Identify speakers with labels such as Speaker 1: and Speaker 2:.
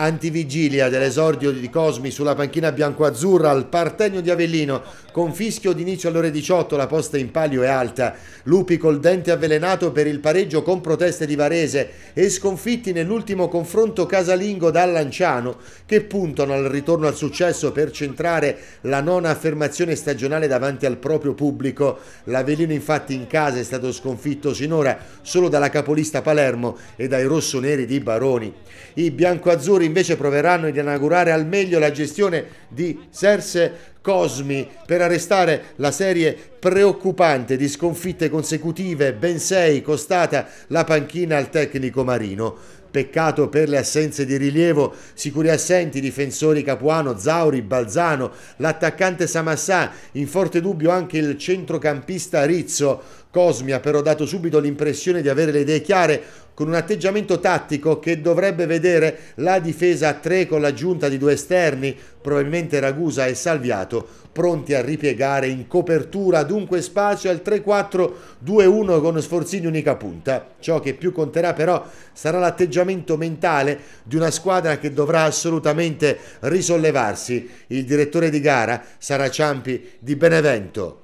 Speaker 1: antivigilia dell'esordio di Cosmi sulla panchina bianco-azzurra al Partenio di Avellino, con fischio d'inizio alle ore 18, la posta in palio è alta, Lupi col dente avvelenato per il pareggio con proteste di Varese e sconfitti nell'ultimo confronto casalingo da Lanciano, che puntano al ritorno al successo per centrare la nona affermazione stagionale davanti al proprio pubblico. L'Avellino infatti in casa è stato sconfitto sinora solo dalla capolista Palermo e dai rossoneri di Baroni. I biancoazzurri azzurri invece proveranno ad inaugurare al meglio la gestione di Serse Cosmi per arrestare la serie preoccupante di sconfitte consecutive, ben sei costata la panchina al tecnico marino. Peccato per le assenze di rilievo, sicuri assenti, difensori Capuano, Zauri, Balzano, l'attaccante Samassà, in forte dubbio anche il centrocampista Rizzo. Cosmi ha però dato subito l'impressione di avere le idee chiare con un atteggiamento tattico che dovrebbe vedere la difesa a tre con l'aggiunta di due esterni, probabilmente Ragusa e Salviato pronti a ripiegare in copertura, dunque spazio al 3-4-2-1 con Sforzini unica punta. Ciò che più conterà però sarà l'atteggiamento mentale di una squadra che dovrà assolutamente risollevarsi. Il direttore di gara sarà Ciampi di Benevento.